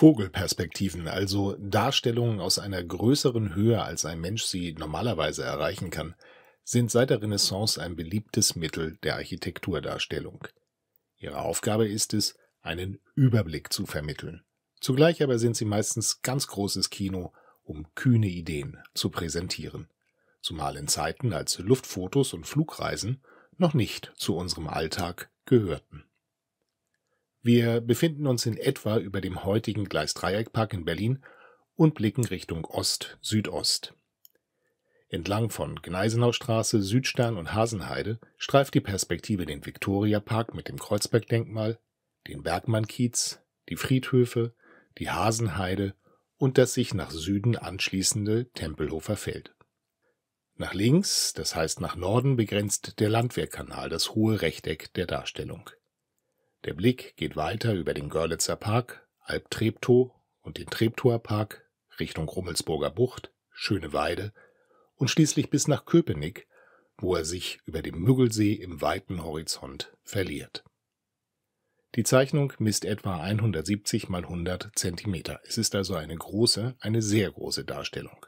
Vogelperspektiven, also Darstellungen aus einer größeren Höhe, als ein Mensch sie normalerweise erreichen kann, sind seit der Renaissance ein beliebtes Mittel der Architekturdarstellung. Ihre Aufgabe ist es, einen Überblick zu vermitteln. Zugleich aber sind sie meistens ganz großes Kino, um kühne Ideen zu präsentieren. Zumal in Zeiten, als Luftfotos und Flugreisen noch nicht zu unserem Alltag gehörten. Wir befinden uns in etwa über dem heutigen Gleisdreieckpark in Berlin und blicken Richtung Ost-Südost. Entlang von Gneisenaustraße, Südstern und Hasenheide streift die Perspektive den Viktoriapark mit dem Kreuzbergdenkmal, den Bergmann-Kiez, die Friedhöfe, die Hasenheide und das sich nach Süden anschließende Tempelhofer Feld. Nach links, das heißt nach Norden, begrenzt der Landwehrkanal das hohe Rechteck der Darstellung. Der Blick geht weiter über den Görlitzer Park, Alp Treptow und den Treptower Park Richtung Rummelsburger Bucht, Schöne Weide und schließlich bis nach Köpenick, wo er sich über dem Müggelsee im weiten Horizont verliert. Die Zeichnung misst etwa 170 mal 100 Zentimeter. Es ist also eine große, eine sehr große Darstellung.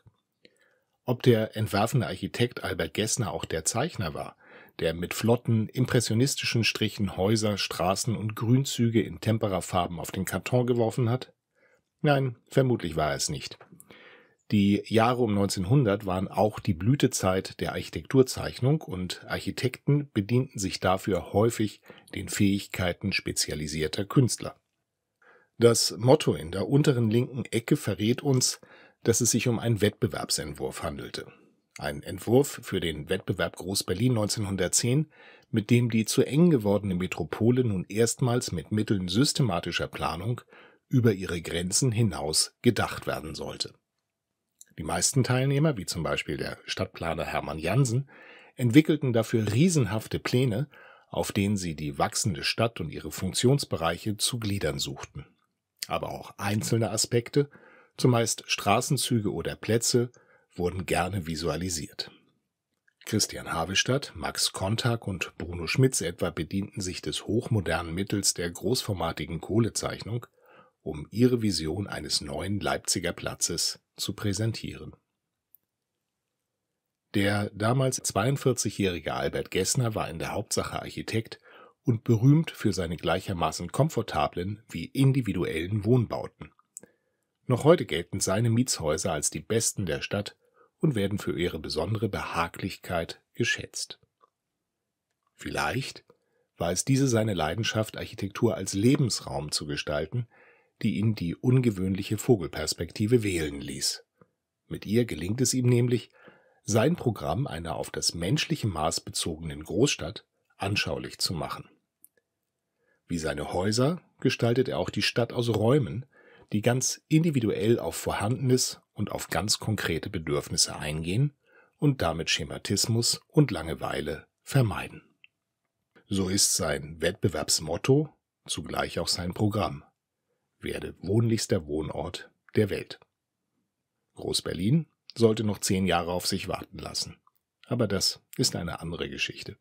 Ob der entwerfende Architekt Albert Gessner auch der Zeichner war – der mit flotten, impressionistischen Strichen Häuser, Straßen und Grünzüge in Temperafarben auf den Karton geworfen hat? Nein, vermutlich war er es nicht. Die Jahre um 1900 waren auch die Blütezeit der Architekturzeichnung und Architekten bedienten sich dafür häufig den Fähigkeiten spezialisierter Künstler. Das Motto in der unteren linken Ecke verrät uns, dass es sich um einen Wettbewerbsentwurf handelte ein Entwurf für den Wettbewerb Groß-Berlin 1910, mit dem die zu eng gewordene Metropole nun erstmals mit Mitteln systematischer Planung über ihre Grenzen hinaus gedacht werden sollte. Die meisten Teilnehmer, wie zum Beispiel der Stadtplaner Hermann Jansen, entwickelten dafür riesenhafte Pläne, auf denen sie die wachsende Stadt und ihre Funktionsbereiche zu gliedern suchten. Aber auch einzelne Aspekte, zumeist Straßenzüge oder Plätze, wurden gerne visualisiert. Christian Havestadt, Max Kontak und Bruno Schmitz etwa bedienten sich des hochmodernen Mittels der großformatigen Kohlezeichnung, um ihre Vision eines neuen Leipziger Platzes zu präsentieren. Der damals 42-jährige Albert Gessner war in der Hauptsache Architekt und berühmt für seine gleichermaßen komfortablen wie individuellen Wohnbauten. Noch heute gelten seine Mietshäuser als die besten der Stadt und werden für ihre besondere Behaglichkeit geschätzt. Vielleicht war es diese seine Leidenschaft, Architektur als Lebensraum zu gestalten, die ihn die ungewöhnliche Vogelperspektive wählen ließ. Mit ihr gelingt es ihm nämlich, sein Programm einer auf das menschliche Maß bezogenen Großstadt anschaulich zu machen. Wie seine Häuser gestaltet er auch die Stadt aus Räumen, die ganz individuell auf Vorhandenes und auf ganz konkrete Bedürfnisse eingehen und damit Schematismus und Langeweile vermeiden. So ist sein Wettbewerbsmotto zugleich auch sein Programm. Werde wohnlichster Wohnort der Welt. Groß-Berlin sollte noch zehn Jahre auf sich warten lassen. Aber das ist eine andere Geschichte.